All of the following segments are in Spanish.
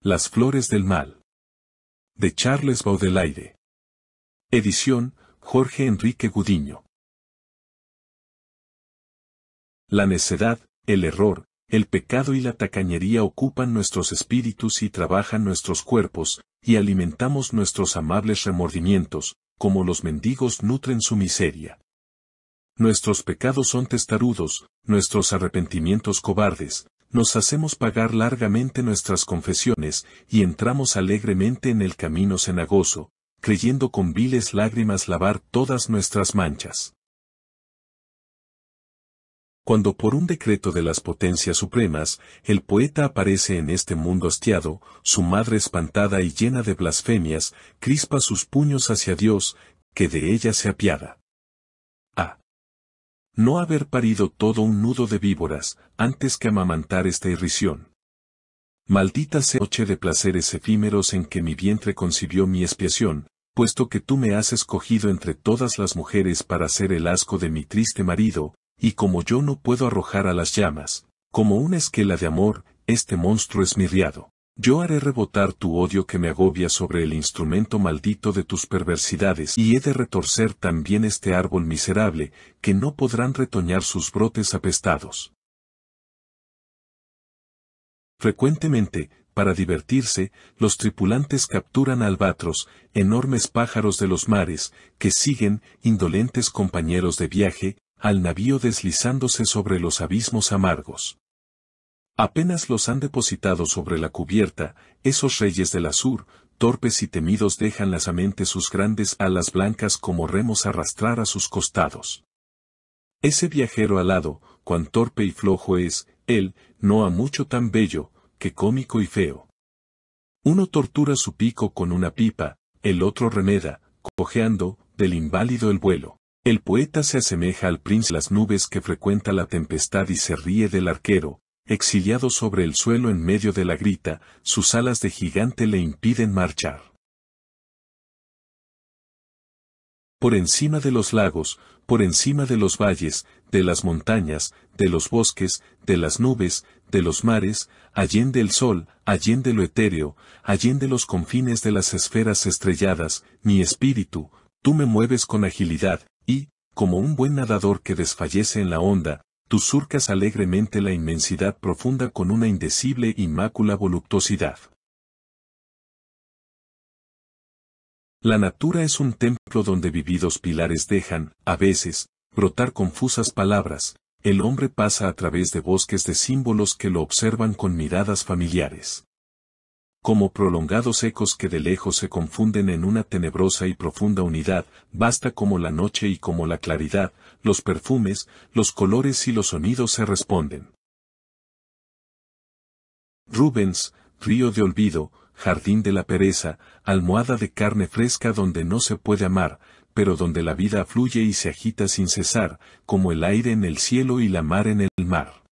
Las flores del mal. De Charles Baudelaire. Edición, Jorge Enrique Gudiño. La necedad, el error, el pecado y la tacañería ocupan nuestros espíritus y trabajan nuestros cuerpos, y alimentamos nuestros amables remordimientos, como los mendigos nutren su miseria. Nuestros pecados son testarudos, nuestros arrepentimientos cobardes, nos hacemos pagar largamente nuestras confesiones y entramos alegremente en el camino cenagoso, creyendo con viles lágrimas lavar todas nuestras manchas. Cuando por un decreto de las potencias supremas, el poeta aparece en este mundo hostiado, su madre espantada y llena de blasfemias, crispa sus puños hacia Dios, que de ella se apiada no haber parido todo un nudo de víboras, antes que amamantar esta irrisión. Maldita sea noche de placeres efímeros en que mi vientre concibió mi expiación, puesto que tú me has escogido entre todas las mujeres para ser el asco de mi triste marido, y como yo no puedo arrojar a las llamas, como una esquela de amor, este monstruo es mi riado. Yo haré rebotar tu odio que me agobia sobre el instrumento maldito de tus perversidades, y he de retorcer también este árbol miserable, que no podrán retoñar sus brotes apestados. Frecuentemente, para divertirse, los tripulantes capturan albatros, enormes pájaros de los mares, que siguen, indolentes compañeros de viaje, al navío deslizándose sobre los abismos amargos. Apenas los han depositado sobre la cubierta, esos reyes del azur, torpes y temidos dejan las amentes sus grandes alas blancas como remos arrastrar a sus costados. Ese viajero alado, cuán torpe y flojo es, él, no a mucho tan bello, que cómico y feo. Uno tortura su pico con una pipa, el otro remeda, cojeando, del inválido el vuelo. El poeta se asemeja al príncipe las nubes que frecuenta la tempestad y se ríe del arquero, exiliado sobre el suelo en medio de la grita, sus alas de gigante le impiden marchar. Por encima de los lagos, por encima de los valles, de las montañas, de los bosques, de las nubes, de los mares, allende el sol, allende lo etéreo, allende los confines de las esferas estrelladas, mi espíritu, tú me mueves con agilidad, y, como un buen nadador que desfallece en la onda, tú surcas alegremente la inmensidad profunda con una indecible y mácula voluptuosidad. La natura es un templo donde vividos pilares dejan, a veces, brotar confusas palabras, el hombre pasa a través de bosques de símbolos que lo observan con miradas familiares como prolongados ecos que de lejos se confunden en una tenebrosa y profunda unidad, basta como la noche y como la claridad, los perfumes, los colores y los sonidos se responden. Rubens, Río de Olvido, Jardín de la Pereza, almohada de carne fresca donde no se puede amar, pero donde la vida fluye y se agita sin cesar, como el aire en el cielo y la mar en el mar.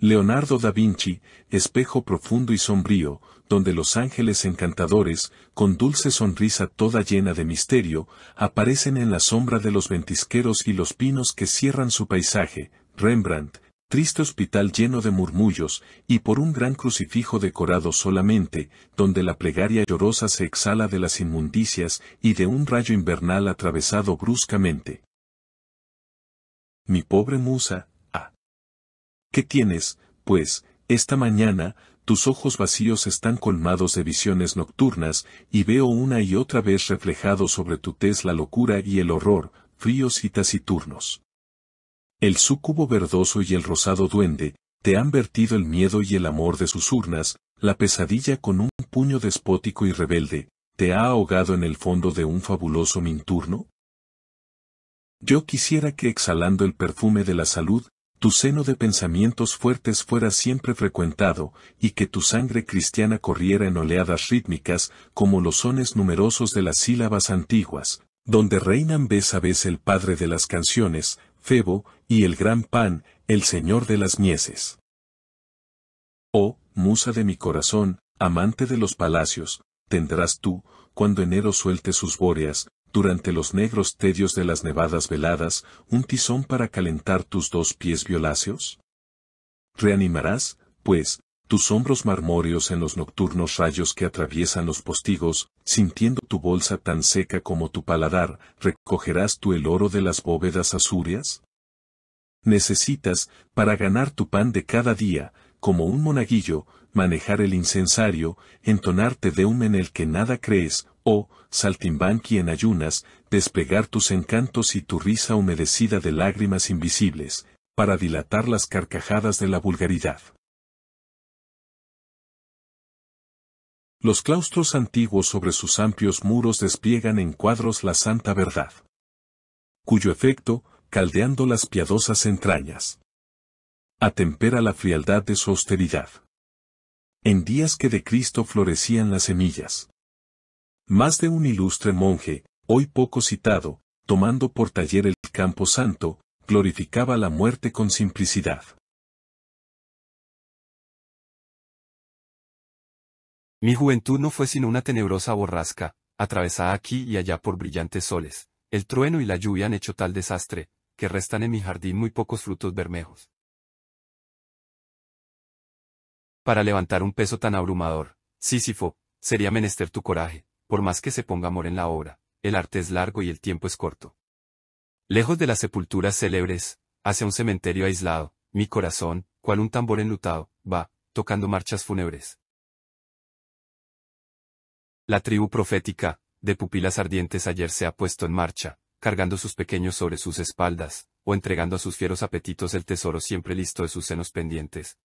Leonardo da Vinci, espejo profundo y sombrío, donde los ángeles encantadores, con dulce sonrisa toda llena de misterio, aparecen en la sombra de los ventisqueros y los pinos que cierran su paisaje, Rembrandt, triste hospital lleno de murmullos, y por un gran crucifijo decorado solamente, donde la plegaria llorosa se exhala de las inmundicias y de un rayo invernal atravesado bruscamente. Mi pobre musa, ¿Qué tienes, pues, esta mañana? Tus ojos vacíos están colmados de visiones nocturnas, y veo una y otra vez reflejado sobre tu tez la locura y el horror, fríos y taciturnos. El súcubo verdoso y el rosado duende, te han vertido el miedo y el amor de sus urnas, la pesadilla con un puño despótico y rebelde, te ha ahogado en el fondo de un fabuloso minturno? Yo quisiera que exhalando el perfume de la salud, tu seno de pensamientos fuertes fuera siempre frecuentado, y que tu sangre cristiana corriera en oleadas rítmicas, como los sones numerosos de las sílabas antiguas, donde reinan vez a vez el Padre de las canciones, Febo, y el gran pan, el Señor de las mieses. Oh, musa de mi corazón, amante de los palacios, tendrás tú, cuando enero suelte sus bóreas, durante los negros tedios de las nevadas veladas, un tizón para calentar tus dos pies violáceos? Reanimarás, pues, tus hombros marmóreos en los nocturnos rayos que atraviesan los postigos, sintiendo tu bolsa tan seca como tu paladar, ¿recogerás tú el oro de las bóvedas azurias? Necesitas, para ganar tu pan de cada día, como un monaguillo, manejar el incensario, entonarte de un en el que nada crees, oh, saltimbanqui en ayunas, despegar tus encantos y tu risa humedecida de lágrimas invisibles, para dilatar las carcajadas de la vulgaridad. Los claustros antiguos sobre sus amplios muros despliegan en cuadros la santa verdad, cuyo efecto, caldeando las piadosas entrañas, atempera la frialdad de su austeridad. En días que de Cristo florecían las semillas, más de un ilustre monje, hoy poco citado, tomando por taller el campo santo, glorificaba la muerte con simplicidad. Mi juventud no fue sino una tenebrosa borrasca, atravesada aquí y allá por brillantes soles. El trueno y la lluvia han hecho tal desastre, que restan en mi jardín muy pocos frutos bermejos. Para levantar un peso tan abrumador, Sísifo, sería menester tu coraje por más que se ponga amor en la obra, el arte es largo y el tiempo es corto. Lejos de las sepulturas célebres, hacia un cementerio aislado, mi corazón, cual un tambor enlutado, va, tocando marchas fúnebres. La tribu profética, de pupilas ardientes ayer se ha puesto en marcha, cargando sus pequeños sobre sus espaldas, o entregando a sus fieros apetitos el tesoro siempre listo de sus senos pendientes.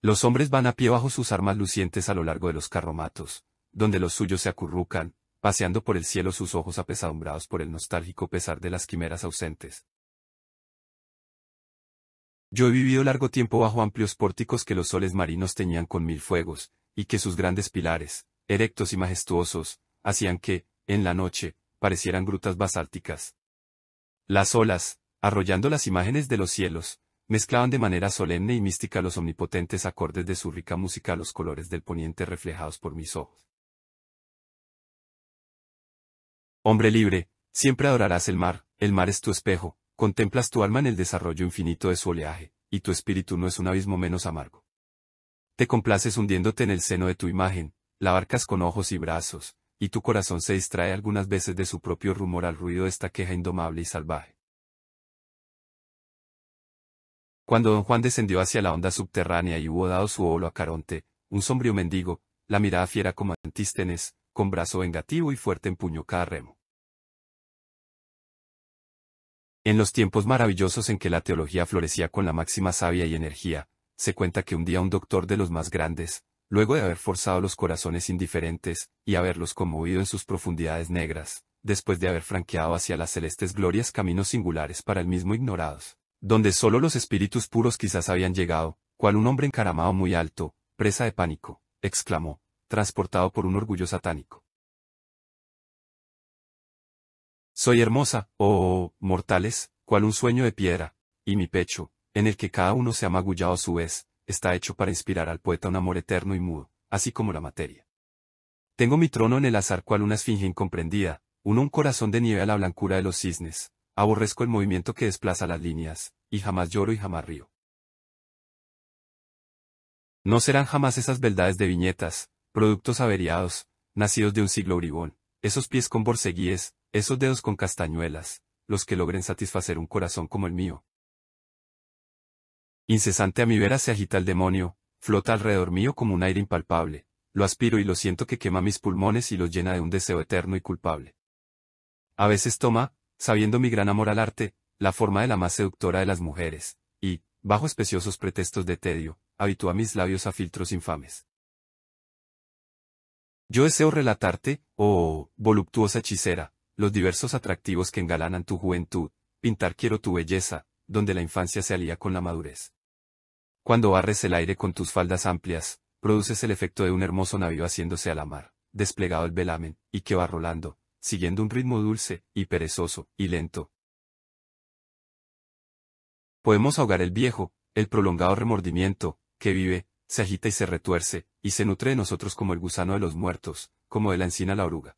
Los hombres van a pie bajo sus armas lucientes a lo largo de los carromatos, donde los suyos se acurrucan, paseando por el cielo sus ojos apesadumbrados por el nostálgico pesar de las quimeras ausentes. Yo he vivido largo tiempo bajo amplios pórticos que los soles marinos teñían con mil fuegos, y que sus grandes pilares, erectos y majestuosos, hacían que, en la noche, parecieran grutas basálticas. Las olas, arrollando las imágenes de los cielos, mezclaban de manera solemne y mística los omnipotentes acordes de su rica música a los colores del poniente reflejados por mis ojos. Hombre libre, siempre adorarás el mar, el mar es tu espejo, contemplas tu alma en el desarrollo infinito de su oleaje, y tu espíritu no es un abismo menos amargo. Te complaces hundiéndote en el seno de tu imagen, la abarcas con ojos y brazos, y tu corazón se distrae algunas veces de su propio rumor al ruido de esta queja indomable y salvaje. Cuando don Juan descendió hacia la onda subterránea y hubo dado su olo a Caronte, un sombrío mendigo, la mirada fiera como Antístenes, con brazo vengativo y fuerte empuñó cada remo. En los tiempos maravillosos en que la teología florecía con la máxima savia y energía, se cuenta que un día un doctor de los más grandes, luego de haber forzado los corazones indiferentes, y haberlos conmovido en sus profundidades negras, después de haber franqueado hacia las celestes glorias caminos singulares para el mismo ignorados, donde solo los espíritus puros quizás habían llegado, cual un hombre encaramado muy alto, presa de pánico, exclamó, transportado por un orgullo satánico. Soy hermosa, oh, oh, oh, mortales, cual un sueño de piedra, y mi pecho, en el que cada uno se ha magullado a su vez, está hecho para inspirar al poeta un amor eterno y mudo, así como la materia. Tengo mi trono en el azar cual una esfinge incomprendida, uno un corazón de nieve a la blancura de los cisnes, aborrezco el movimiento que desplaza las líneas, y jamás lloro y jamás río. No serán jamás esas beldades de viñetas, Productos averiados, nacidos de un siglo bribón, esos pies con borceguíes, esos dedos con castañuelas, los que logren satisfacer un corazón como el mío. Incesante a mi vera se agita el demonio, flota alrededor mío como un aire impalpable, lo aspiro y lo siento que quema mis pulmones y los llena de un deseo eterno y culpable. A veces toma, sabiendo mi gran amor al arte, la forma de la más seductora de las mujeres, y, bajo especiosos pretextos de tedio, habitúa mis labios a filtros infames. Yo deseo relatarte, oh, voluptuosa hechicera, los diversos atractivos que engalanan tu juventud, pintar quiero tu belleza, donde la infancia se alía con la madurez. Cuando barres el aire con tus faldas amplias, produces el efecto de un hermoso navío haciéndose a la mar, desplegado el velamen, y que va rolando, siguiendo un ritmo dulce, y perezoso, y lento. Podemos ahogar el viejo, el prolongado remordimiento, que vive, se agita y se retuerce, y se nutre de nosotros como el gusano de los muertos, como de la encina la oruga.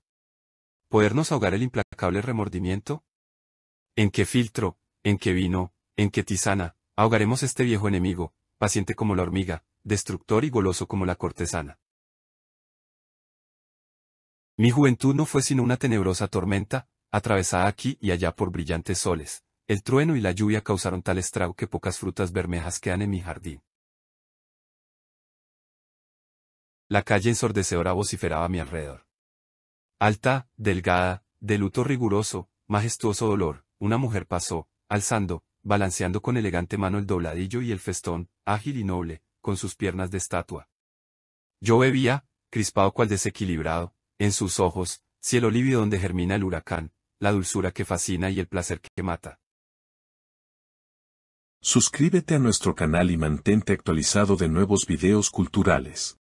¿Podernos ahogar el implacable remordimiento? ¿En qué filtro, en qué vino, en qué tisana, ahogaremos este viejo enemigo, paciente como la hormiga, destructor y goloso como la cortesana? Mi juventud no fue sino una tenebrosa tormenta, atravesada aquí y allá por brillantes soles. El trueno y la lluvia causaron tal estrago que pocas frutas bermejas quedan en mi jardín. La calle ensordecedora vociferaba a mi alrededor. Alta, delgada, de luto riguroso, majestuoso dolor, una mujer pasó, alzando, balanceando con elegante mano el dobladillo y el festón, ágil y noble, con sus piernas de estatua. Yo bebía, crispado cual desequilibrado, en sus ojos, cielo lívido donde germina el huracán, la dulzura que fascina y el placer que mata. Suscríbete a nuestro canal y mantente actualizado de nuevos videos culturales.